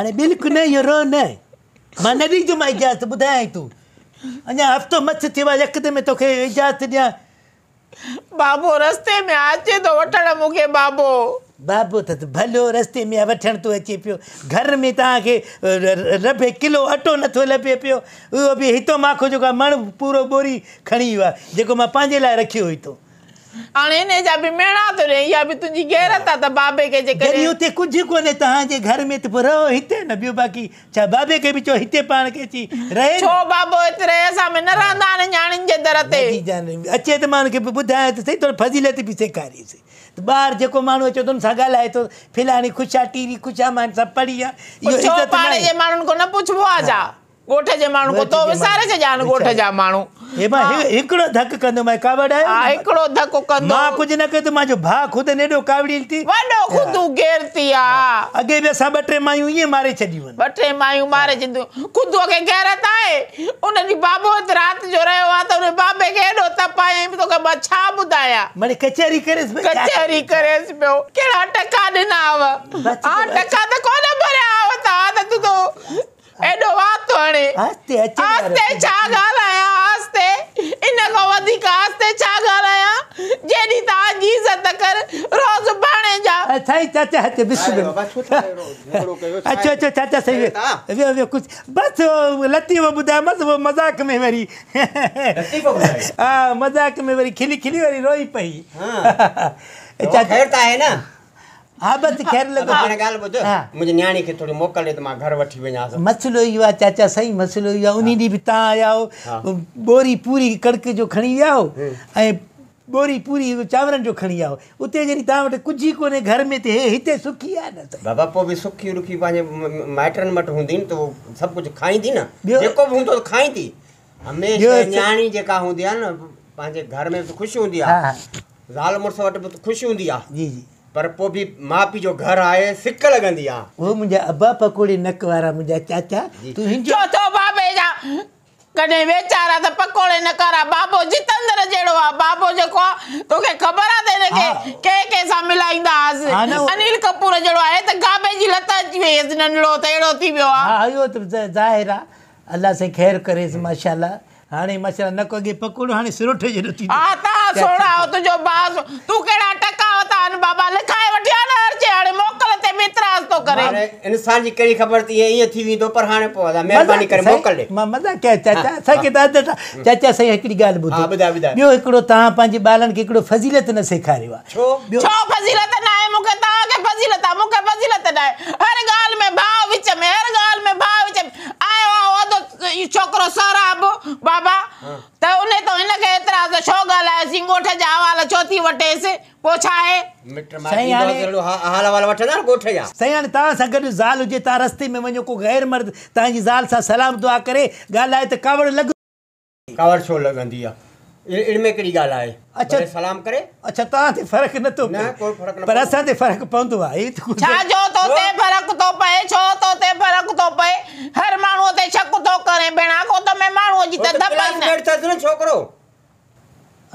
અને બિલક નહીં રોને મને દીધું મે જાતો બધાય તો અને હફતો મછ થવા એક દે મે તો કે જાત ન બાબો રસ્તે મે આચે તો વઠા મોકે બાબો બાબો ત ભલો રસ્તે મે વઠણ તો ચીપયો ઘર મે તાકે રબે કિલો આટો નથો લે પેપયો ઓ ભી હીતો માખો જો મન પૂરો બોરી ખણીવા જેકો મે પાંજે લાય રાખી હોઈ તો हाणे हिन जा बि मेणा थो ॾे इहा बि तुंहिंजी गैरत आहे त बाबे खे जे करे हुते कुझु कोन्हे तव्हांजे घर में त पोइ रहो हिते न ॿियो बाक़ी छा बाबे खे बि चओ हिते पाण खे अची रहे छो बाबो एतिरे असां में न रहंदा आहिनि न्याणियुनि जे दर ते अचे त माण्हुनि खे बि त सही तो फज़ीलत भी सेखारियोसीं त ॿाहिरि जेको माण्हू अचे थो सां ॻाल्हाए थो फिलहाणे ख़ुशि आहे टीवी ख़ुशि आहे मां सभु पढ़ी आहे इहो जे माण्हुनि खां न पुछिबो आहे छा ॻोठ जे माण्हू को तो विसारे छॾियानि ॻोठ जा माण्हू हे मां हिकिड़ो धक कंदो मां कावड़ आयो हा हिकिड़ो धको कंदो मां कुझु न कयो त मुंहिंजो भाउ ख़ुदि नेॾो कावड़ी थी वॾो ख़ुदि गेर थी आहे अॻे बि असां ॿ टे मायूं ईअं मारे छॾियूं ॿ टे मायूं मारे छॾियूं ख़ुदि खे गैरत आहे उन ॾींहुं बाबो राति जो रहियो आहे त उन बाबे खे हेॾो तपायईं तोखे मां छा ॿुधायां मड़े कचहरी करेसि पियो कचहरी करेसि पियो कहिड़ा टका ॾिना हुआ हा टका त कोन भरिया हुआ त तूं तो एॾो पाणी आस्ते आस्ते छा ॻाल्हायां आस्ते इन खां का आस्ते छा ॻाल्हायां जेॾी तव्हां जी इज़त कर रोज़ पाणे जा साईं चाचा हथे बिस्मिल अच्छा अच्छा चाचा सही कुछ बस लती वो बुदा ॿुधायोमांसि वो मज़ाक में वरी हा मज़ाक में वरी खिली खिली वरी रोई पई चाचा ख़ैरु त आहे हा खैर लॻो पाण ॻाल्हि ॿुधा मुंहिंजी नियाणी खे थोरी मोकल ॾे त मां घरु वठी वञा मसलो इहो आहे चाचा साईं मसलो इहो आहे उन ॾींहुं बि तव्हां आया आहियो बोरी पूरी कणिक जो खणी विया आहियो ऐं बोरी पूरी चांवरनि जो खणी विया उते जॾहिं तव्हां वटि कुझु ई कोन्हे घर में त हे हिते सुखी आहे न बाबा पोइ बि सुखी रुखी पंहिंजे माइटनि वटि हूंदी न त उहो सभु कुझु खाईंदी न ॿियो जेको बि हूंदो खाईंदी हमेशह जेका हूंदी आहे न पंहिंजे घर में बि ख़ुशि हूंदी आहे ज़ाल मुड़ुस वटि बि ख़ुशि हूंदी आहे जी जी पर पोइ बि माउ पीउ जो घरु आहे सिक लॻंदी आहे उहे मुंहिंजा अबा पकोड़े नक वारा मुंहिंजा चाचा तूं छो थो बाबे जा कॾहिं वेचारा त पकोड़े न करा बाबो जितेंद्र जहिड़ो आहे बाबो जेको आहे तोखे ख़बर आहे त हिनखे कंहिं कंहिं सां मिलाईंदा हुआसि अनिल कपूर जहिड़ो आहे त गाबे जी लत अची वई नंढड़ो त अहिड़ो थी वियो आहे हा इहो त ज़ाहिर आहे अलाह साईं ख़ैरु करेसि माशाला हाणे माशाला न को अॻे पकोड़ो हाणे सिरोठे जहिड़ो थी हा तव्हां सोणा तुंहिंजो भाउ तूं कहिड़ा टका અને બાબા લખાય વઠ્યા ને ચેડે મોકલે તે બી ત્રાસ તો કરે इंसान जी कहिड़ी ख़बर थी ईअं थी वेंदो पर हाणे पोइ दादा महिरबानी करे मोकिले मां मज़ा कयां चाचा असांखे दादा चाचा साईं हिकिड़ी ॻाल्हि ॿुधो ॿुधाए ॿुधाए ॿियो हिकिड़ो तव्हां पंहिंजे ॿारनि खे हिकिड़ो फज़ीलत न सेखारियो आहे छो छो फज़ीलत न आहे मूंखे तव्हांखे फज़ीलत आहे मूंखे फज़ीलत न आहे हर ॻाल्हि में भाउ विच में हर ॻाल्हि में भाउ विच में आयो आहे ओधो छोकिरो सराबो बाबा त उन तो हिनखे लाज छो ॻाल्हाए ॻोठ जा हवाला छो थी वठे से पोछा आहे मिट साईं हाणे हाल हवाला वठंदा ॻोठ जा साईं हाणे तव्हां सां गॾु ज़ाल हुजे तव्हां रस्ते में वञो को ग़ैर मर्द तव्हांजी ज़ाल सां सलाम दुआ करे ॻाल्हाए त कावड़ लॻ कावड़ छो लॻंदी आहे इन में कहिड़ी ॻाल्हि आहे अच्छा सलाम करे अच्छा तव्हां ते फ़र्क़ु नथो पए पर असां ते फ़र्क़ु पवंदो आहे छा जो तो ते फ़र्क़ु थो तो पए छो तो ते फ़र्क़ु थो तो पए हर माण्हू ते शक थो तो करे भेण को त में माण्हूअ जी त दॿ छोकिरो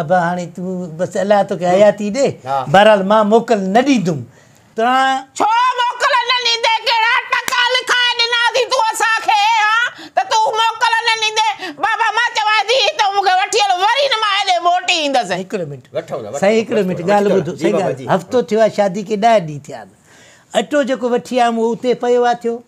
अब हाणे तूं बसि अलाह तोखे हयाती ॾे बहरहाल मां मोकल न ॾींदुमि तव्हां छो मोकल न ॾींदे कहिड़ा टका लिखाए ॾिनासीं तूं असांखे हा त तूं मोकल न ॾींदे बाबा मां चवां थी त मूंखे वठी वरी न मां हेॾे मोटी ईंदसि हिकिड़ो मिंट साईं हिकिड़ो मिंट ॻाल्हि ॿुधो साईं ॻाल्हि हफ़्तो थियो शादी के ॾह ॾींहं थिया आहिनि अटो जेको वठी आयुमि उते पियो आहे थियो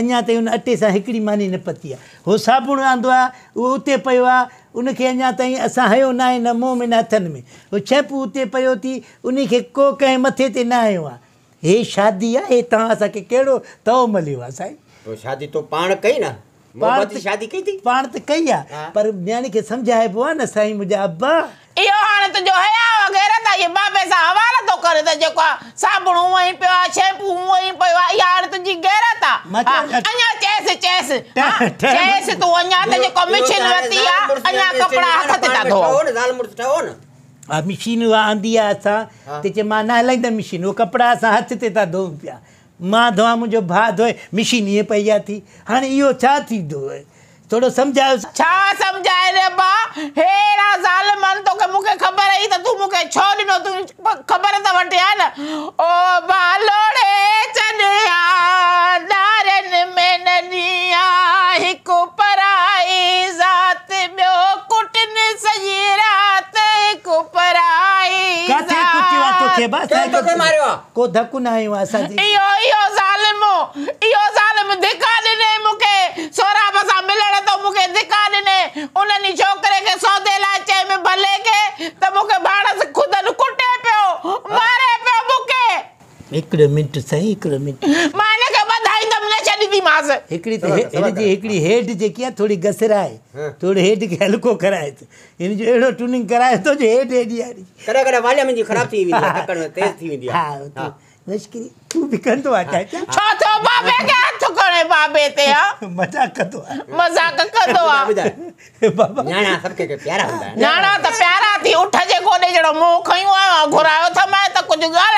अञा ताईं हुन अटे से हिकिड़ी मानी न पती आहे उहो साबुण आंदो आहे उते पियो आहे उनखे अञा ताईं असां हयो न आहे न मुंहुं में न हथनि में उहो छप उते पियो थी उन खे को कंहिं मथे ते न आयो आहे हे शादी आहे हे तव्हां असांखे कहिड़ो तओ मिलियो आहे साईं शादी पाण कई न पाण त कई आहे पर नियाणी खे सम्झाइबो आहे न साईं मुंहिंजा अबा इहो हाणे तुंहिंजो इहा ॿ पैसा हवाला थो करे त जेको आहे साबुण हूअं ई पियो शैम्पू हूअं ई पियो आहे इहा गैरत आहे अञा चएसि चएसि चएसि तूं अञा त जेको मिशिन वरिती आहे अञा कपिड़ा हथ ते था धो दाल मशीन उहा आंदी आहे असां त चए मां न हलाईंदमि मशीन उहो कपिड़ा असां हथ ते था धोऊं पिया मां धोआ मुंहिंजो भाउ धोए मशीन ये पई आहे थी हाणे इहो छा थींदो थोरो सम्झायो छा सम्झाए रे भाउ हेड़ा ज़ाल मन तोखे मूंखे ख़बर तो तुझे खबर था बट यार ओ बालोड़े चनिया नारन में ननिया हिकु पराई जात में कुटन सही रात हिकु पराई काथे कुछ बात के बस क्या तो के मारियो को धकु ना आयो आसा जी इयो इयो जालिमो इयो जालिम दिखा दिने मुके सोरा बसा मिलण तो मुके दिखा दिने उननी छोकरे के सौदे लाचे में भले के त मुके भाड़ा हिकिड़े मिंट साईं हिकिड़े मिंट मां हिन खे वधाईंदमि न छॾींदीमांसि हिकिड़ी त हिन जी हिकिड़ी हेड जेकी आहे थोरी घसराए हाँ। थोरो हेड खे हल्को कराए थो हिन जो अहिड़ो टूनिंग कराए थो तो जो हेड हेॾी आहे कॾहिं कॾहिं वालिया मुंहिंजी ख़राबु थी वेंदी आहे टकण में तेज़ थी वेंदी आहे हा लश्करी तू बि कंदो आहे छा छो थो तो बाबे खे हथ कोने बाबे ते हाँ। तो आ मज़ाक कंदो आहे मज़ाक कंदो आहे बाबा न्याणा सभ के प्यारा हूंदा न्याणा त प्यारा थी उठ जे कोॾे जहिड़ो मुंहुं खयूं आयो घुरायो त मैं त कुझु ॻाल्हि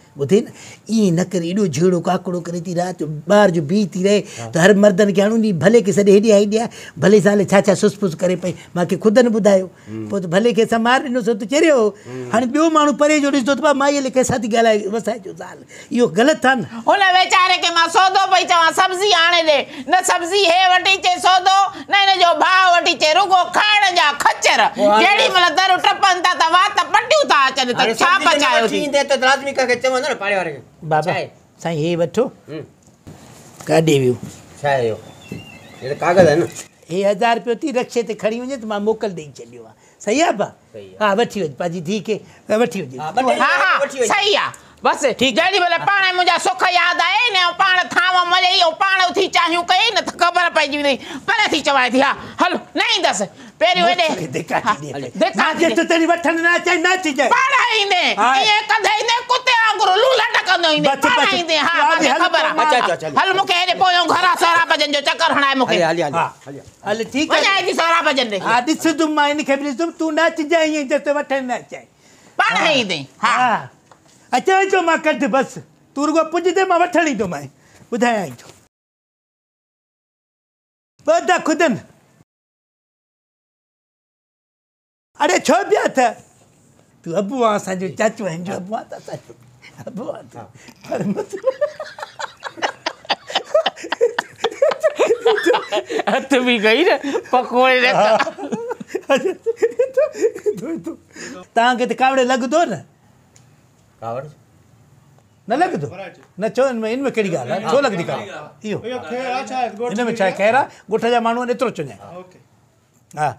ॿुधे न न करे एॾो जहिड़ो काकड़ो करे थी राति जो जो बीह थी रहे त हर मर्दनि खे अणूं ॾी भले की सॼे हेॾी हेॾी भले साले छा छा सुसफुस करे पई मूंखे ख़ुदि न ॿुधायो पोइ त भले खे असां मार सो त चरियो हो हाणे ॿियो परे जो ॾिसंदो त माईअ लेखे सां थी ॻाल्हाए वसाइजो ज़ाल इहो ग़लति आहे न हुन वेचारे खे मां सौदो पई चवां सब्ज़ी आणे ॾे न सब्ज़ी हे वठी अचे सौदो न हिन जो भाउ वठी अचे रुगो खाइण जा खचर जहिड़ी महिल दर टप करे त छा पचायो थी ईंदे त आदमी का चवंदो न पाड़े वारे बाबा साईं हे हम्म। वठो काॾे वियो छा आहे इहो तो हे कागज़ आहे न हे हज़ार रुपियो थी रक्षे ते खणी वञे त मां मोकल ॾेई छॾियो आहे सही आहे भा हा वठी वञ पंहिंजी धीउ खे वठी वञे हा हा सही आहे बसि जेॾी महिल पाण मुंहिंजा सुख यादि आहे न पाण थांव मज़े पाण थी चाहियूं कई न त ख़बर पइजी वञे पर थी चवां थी हा हलो न ईंदसि Pero ele... Mostra, dekatine. Dekatine. Naje वठण न अचनि न अचिजांइ पढ़ाईंदे ईअं कंदे न कुते वांगुरु लूला टकंदोईंदे पढ़ाईंदे हा मूंखे ख़बर आहे हल मूंखे हेॾे पोयों घरां सोरहं बजनि जो चकर हणाए मूंखे हली हली हल ठीकु आहे वञाए थी सोरहं बजनि ॾे हा ॾिसंदुमि मां हिनखे बि ॾिसंदुमि तूं न अचिजांइ ईअं जेसिताईं वठण न अचांइ पढ़ाईंदे हा अचण जो मां कढ बसि तूं रुगो पुॼंदे मां वठणु ईंदोमांइ ॿुधायां थो ॿ था खुदनि अरे छो पिया त तूं अबू आहे असांजो चाचू आहिनि जो हथ भी गई ना पकोड़े तव्हांखे त कावड़ लॻंदो न लग न लॻंदो न चओ हिन में हिन में कहिड़ी छो लॻंदी कावड़ इहो हिन में छा आहे ख़ैरु जा माण्हू आहिनि एतिरो चवंदा आहिनि